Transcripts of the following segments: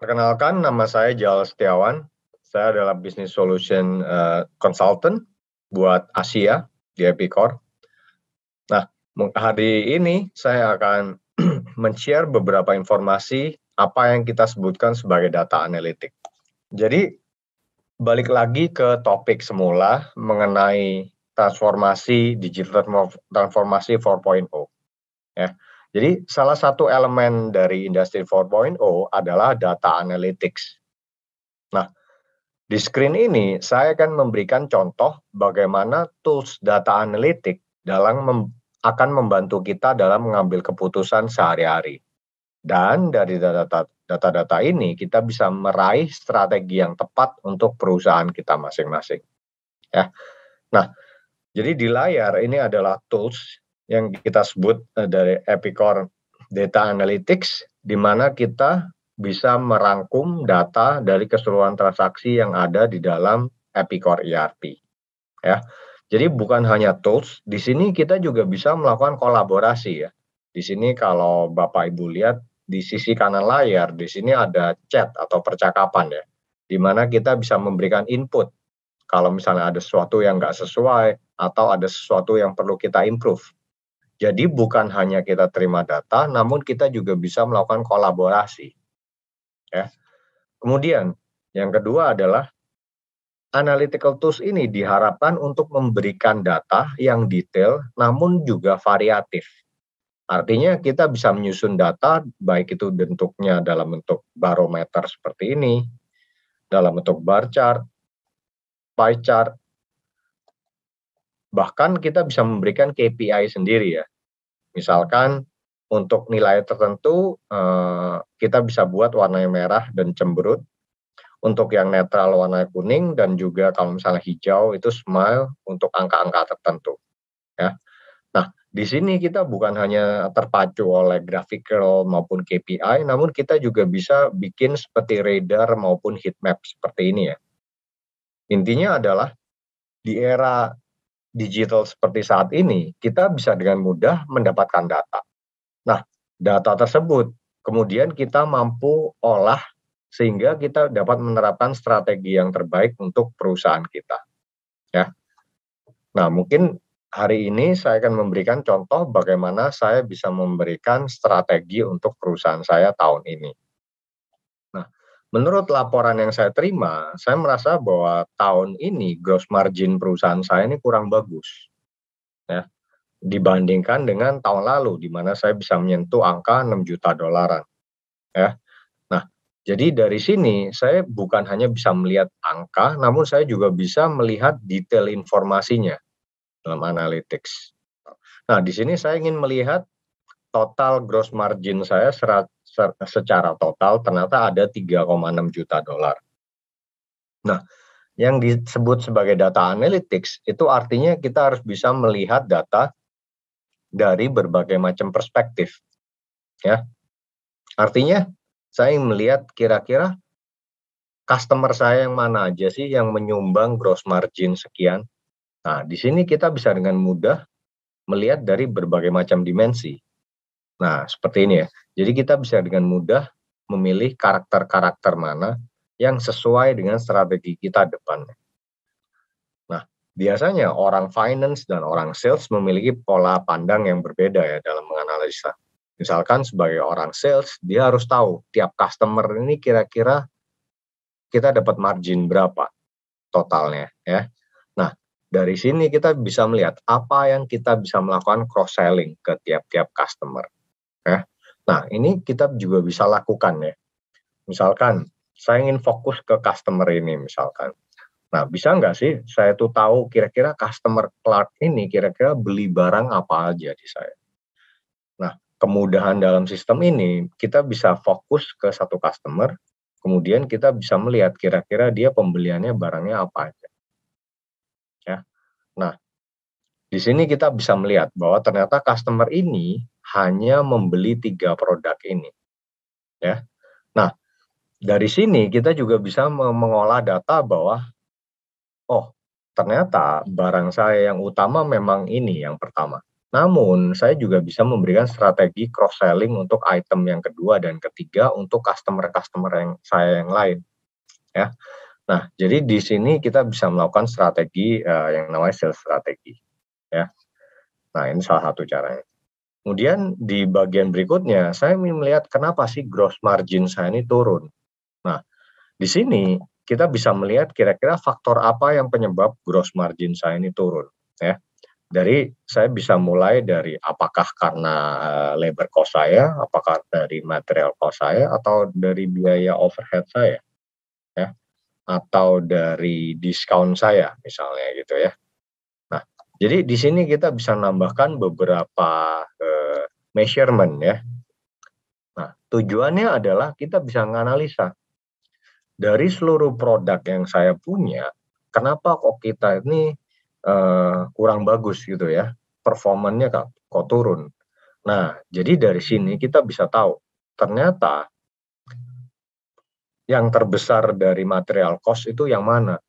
Perkenalkan, nama saya Jal Setiawan. Saya adalah Business Solution uh, Consultant buat Asia di Epicor. Nah, hari ini saya akan men-share beberapa informasi apa yang kita sebutkan sebagai data analitik. Jadi, balik lagi ke topik semula mengenai transformasi digital transformasi 4.0. Ya. Jadi salah satu elemen dari industri 4.0 adalah data analytics. Nah, di screen ini saya akan memberikan contoh bagaimana tools data analitik dalam mem akan membantu kita dalam mengambil keputusan sehari-hari. Dan dari data-data ini kita bisa meraih strategi yang tepat untuk perusahaan kita masing-masing. Ya. Nah, jadi di layar ini adalah tools yang kita sebut eh, dari Epicor Data Analytics, di mana kita bisa merangkum data dari keseluruhan transaksi yang ada di dalam Epicor ERP. Ya, jadi bukan hanya tools, di sini kita juga bisa melakukan kolaborasi ya. Di sini kalau Bapak Ibu lihat di sisi kanan layar, di sini ada chat atau percakapan ya, di mana kita bisa memberikan input. Kalau misalnya ada sesuatu yang nggak sesuai atau ada sesuatu yang perlu kita improve jadi bukan hanya kita terima data, namun kita juga bisa melakukan kolaborasi. Ya. Kemudian yang kedua adalah analytical tools ini diharapkan untuk memberikan data yang detail, namun juga variatif. Artinya kita bisa menyusun data, baik itu bentuknya dalam bentuk barometer seperti ini, dalam bentuk bar chart, pie chart, Bahkan kita bisa memberikan KPI sendiri ya. Misalkan untuk nilai tertentu eh, kita bisa buat warnanya merah dan cemberut. Untuk yang netral warna kuning dan juga kalau misalnya hijau itu smile untuk angka-angka tertentu. Ya. Nah, di sini kita bukan hanya terpacu oleh graphical maupun KPI, namun kita juga bisa bikin seperti radar maupun heat map seperti ini ya. Intinya adalah di era digital seperti saat ini, kita bisa dengan mudah mendapatkan data. Nah, data tersebut kemudian kita mampu olah sehingga kita dapat menerapkan strategi yang terbaik untuk perusahaan kita. Ya. Nah, mungkin hari ini saya akan memberikan contoh bagaimana saya bisa memberikan strategi untuk perusahaan saya tahun ini menurut laporan yang saya terima, saya merasa bahwa tahun ini gross margin perusahaan saya ini kurang bagus. Ya, dibandingkan dengan tahun lalu di mana saya bisa menyentuh angka 6 juta dolaran. Ya. Nah, jadi dari sini saya bukan hanya bisa melihat angka, namun saya juga bisa melihat detail informasinya dalam analytics. Nah, di sini saya ingin melihat total gross margin saya secara total ternyata ada 3,6 juta dolar. Nah, yang disebut sebagai data analytics itu artinya kita harus bisa melihat data dari berbagai macam perspektif. Ya. Artinya saya melihat kira-kira customer saya yang mana aja sih yang menyumbang gross margin sekian. Nah, di sini kita bisa dengan mudah melihat dari berbagai macam dimensi. Nah, seperti ini ya. Jadi kita bisa dengan mudah memilih karakter-karakter mana yang sesuai dengan strategi kita depannya. Nah, biasanya orang finance dan orang sales memiliki pola pandang yang berbeda ya dalam menganalisa. Misalkan sebagai orang sales, dia harus tahu tiap customer ini kira-kira kita dapat margin berapa totalnya ya. Nah, dari sini kita bisa melihat apa yang kita bisa melakukan cross selling ke tiap-tiap customer. Ya. Nah, ini kita juga bisa lakukan ya. Misalkan, saya ingin fokus ke customer ini misalkan. Nah, bisa nggak sih saya tuh tahu kira-kira customer Clark ini kira-kira beli barang apa aja di saya. Nah, kemudahan dalam sistem ini kita bisa fokus ke satu customer, kemudian kita bisa melihat kira-kira dia pembeliannya barangnya apa aja. Ya. Nah, di sini kita bisa melihat bahwa ternyata customer ini hanya membeli tiga produk ini. Ya. Nah, dari sini kita juga bisa mengolah data bahwa oh, ternyata barang saya yang utama memang ini yang pertama. Namun, saya juga bisa memberikan strategi cross-selling untuk item yang kedua dan ketiga untuk customer-customer yang saya yang lain. Ya. Nah, jadi di sini kita bisa melakukan strategi uh, yang namanya sales strategi. Ya. Nah, ini salah satu caranya. Kemudian di bagian berikutnya saya ingin melihat kenapa sih gross margin saya ini turun. Nah, di sini kita bisa melihat kira-kira faktor apa yang penyebab gross margin saya ini turun ya. Dari saya bisa mulai dari apakah karena eh, labor cost saya, apakah dari material cost saya atau dari biaya overhead saya ya atau dari discount saya misalnya gitu ya. Jadi di sini kita bisa nambahkan beberapa eh, measurement ya. Nah, tujuannya adalah kita bisa menganalisa dari seluruh produk yang saya punya, kenapa kok kita ini eh, kurang bagus gitu ya, performannya kok, kok turun. Nah, jadi dari sini kita bisa tahu ternyata yang terbesar dari material cost itu yang mana.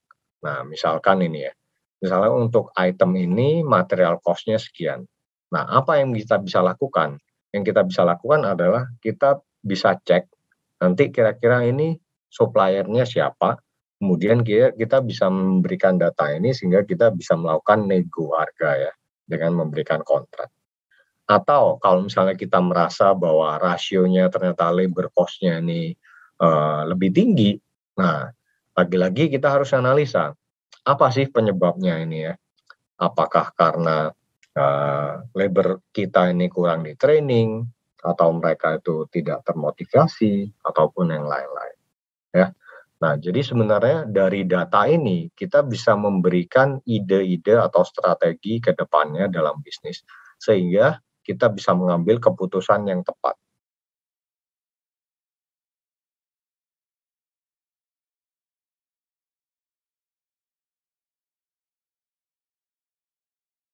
Nah, misalkan ini ya, Misalnya untuk item ini material cost-nya sekian. Nah, apa yang kita bisa lakukan? Yang kita bisa lakukan adalah kita bisa cek nanti kira-kira ini suppliernya siapa, kemudian kita bisa memberikan data ini sehingga kita bisa melakukan nego harga ya dengan memberikan kontrak. Atau kalau misalnya kita merasa bahwa rasionya ternyata labor cost-nya ini uh, lebih tinggi, nah lagi-lagi kita harus analisa apa sih penyebabnya ini ya? Apakah karena uh, labor kita ini kurang di training atau mereka itu tidak termotivasi ataupun yang lain-lain ya? Nah, jadi sebenarnya dari data ini kita bisa memberikan ide-ide atau strategi ke depannya dalam bisnis sehingga kita bisa mengambil keputusan yang tepat.